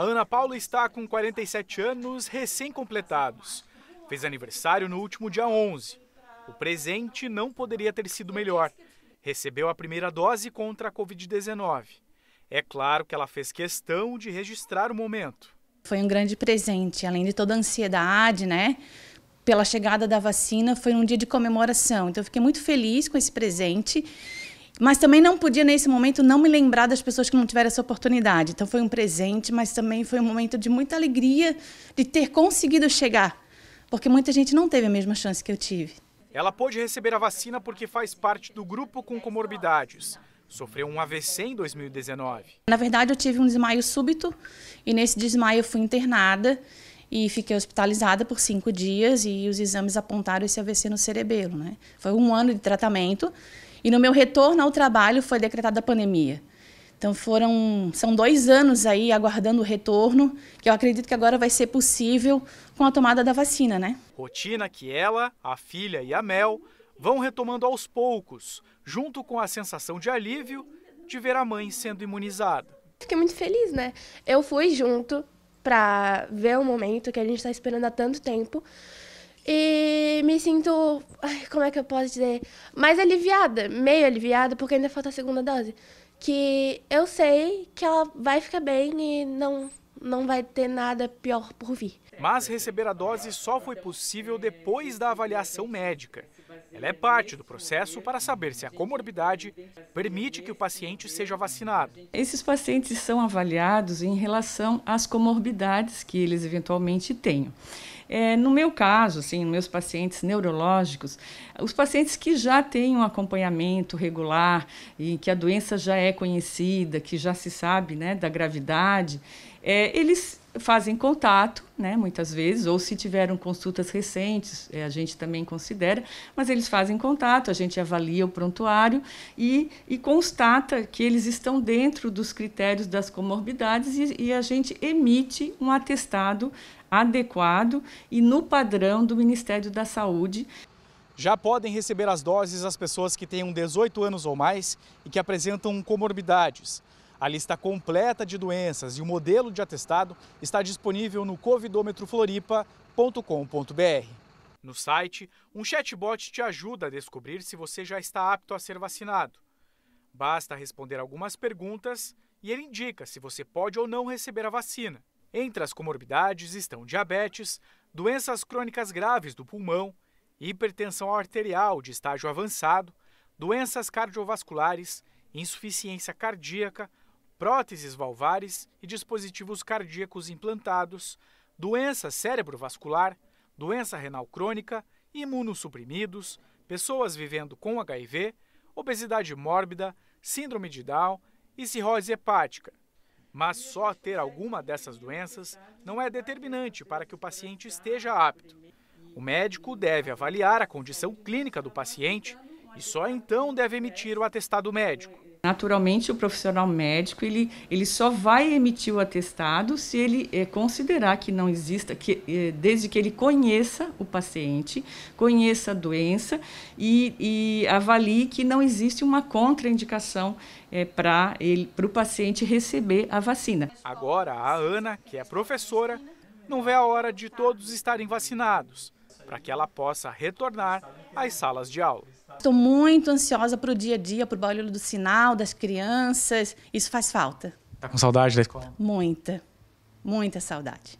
A Ana Paula está com 47 anos recém-completados. Fez aniversário no último dia 11. O presente não poderia ter sido melhor. Recebeu a primeira dose contra a Covid-19. É claro que ela fez questão de registrar o momento. Foi um grande presente, além de toda a ansiedade, né? Pela chegada da vacina, foi um dia de comemoração. Então, eu fiquei muito feliz com esse presente. Mas também não podia, nesse momento, não me lembrar das pessoas que não tiveram essa oportunidade. Então foi um presente, mas também foi um momento de muita alegria de ter conseguido chegar, porque muita gente não teve a mesma chance que eu tive. Ela pôde receber a vacina porque faz parte do grupo com comorbidades. Sofreu um AVC em 2019. Na verdade, eu tive um desmaio súbito e nesse desmaio eu fui internada e fiquei hospitalizada por cinco dias e os exames apontaram esse AVC no cerebelo. Né? Foi um ano de tratamento e no meu retorno ao trabalho foi decretada a pandemia. Então foram são dois anos aí aguardando o retorno, que eu acredito que agora vai ser possível com a tomada da vacina, né? Rotina que ela, a filha e a Mel vão retomando aos poucos, junto com a sensação de alívio de ver a mãe sendo imunizada. Fiquei muito feliz, né? Eu fui junto para ver o momento que a gente está esperando há tanto tempo. E me sinto. Ai, como é que eu posso dizer? Mais aliviada, meio aliviada, porque ainda falta a segunda dose. Que eu sei que ela vai ficar bem e não, não vai ter nada pior por vir. Mas receber a dose só foi possível depois da avaliação médica. Ela é parte do processo para saber se a comorbidade permite que o paciente seja vacinado. Esses pacientes são avaliados em relação às comorbidades que eles eventualmente tenham. É, no meu caso, assim, meus pacientes neurológicos, os pacientes que já têm um acompanhamento regular e que a doença já é conhecida, que já se sabe né, da gravidade, é, eles fazem contato, né, muitas vezes, ou se tiveram consultas recentes, é, a gente também considera, mas eles fazem contato, a gente avalia o prontuário e, e constata que eles estão dentro dos critérios das comorbidades e, e a gente emite um atestado adequado e no padrão do Ministério da Saúde. Já podem receber as doses as pessoas que tenham 18 anos ou mais e que apresentam comorbidades. A lista completa de doenças e o modelo de atestado está disponível no covidometrofloripa.com.br. No site, um chatbot te ajuda a descobrir se você já está apto a ser vacinado. Basta responder algumas perguntas e ele indica se você pode ou não receber a vacina. Entre as comorbidades estão diabetes, doenças crônicas graves do pulmão, hipertensão arterial de estágio avançado, doenças cardiovasculares, insuficiência cardíaca, próteses valvares e dispositivos cardíacos implantados, doença cérebrovascular, doença renal crônica, imunossuprimidos, pessoas vivendo com HIV, obesidade mórbida, síndrome de Down e cirrose hepática. Mas só ter alguma dessas doenças não é determinante para que o paciente esteja apto. O médico deve avaliar a condição clínica do paciente e só então deve emitir o atestado médico. Naturalmente, o profissional médico ele, ele só vai emitir o atestado se ele é, considerar que não exista, que, é, desde que ele conheça o paciente, conheça a doença e, e avalie que não existe uma contraindicação é, para o paciente receber a vacina. Agora, a Ana, que é professora, não vê a hora de todos estarem vacinados, para que ela possa retornar às salas de aula. Estou muito ansiosa para o dia a dia, para o barulho do sinal, das crianças. Isso faz falta. Tá com saudade da escola? Muita, muita saudade.